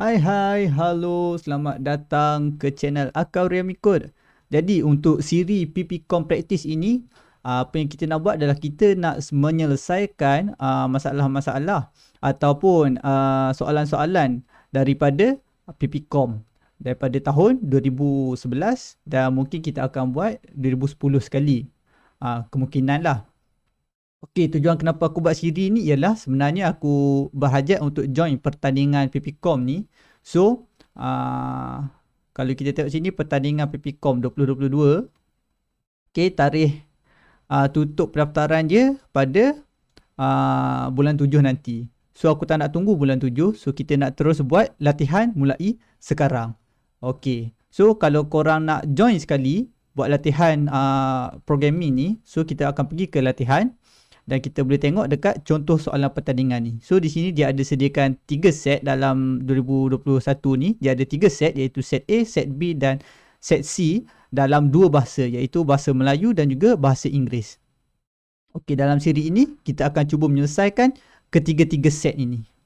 Hai hai, halo, selamat datang ke channel Akau Riamikod Jadi untuk siri PPCOM practice ini Apa yang kita nak buat adalah kita nak menyelesaikan ah, masalah-masalah Ataupun ah, soalan-soalan daripada PPCOM Daripada tahun 2011 dan mungkin kita akan buat 2010 sekali ah, Kemungkinan lah Okey, tujuan kenapa aku buat siri ni ialah sebenarnya aku berhajat untuk join pertandingan PPCOM ni. So, uh, kalau kita tengok sini pertandingan PPCOM 2022. Okey, tarikh uh, tutup pendaftaran dia pada uh, bulan 7 nanti. So, aku tak nak tunggu bulan 7. So, kita nak terus buat latihan mulai sekarang. Okey. So, kalau korang nak join sekali buat latihan uh, programming ni. So, kita akan pergi ke latihan dan kita boleh tengok dekat contoh soalan pertandingan ni. So di sini dia ada sediakan 3 set dalam 2021 ni. Dia ada 3 set iaitu set A, set B dan set C dalam dua bahasa iaitu bahasa Melayu dan juga bahasa Inggeris. Okey dalam siri ini kita akan cuba menyelesaikan ketiga-tiga set ini.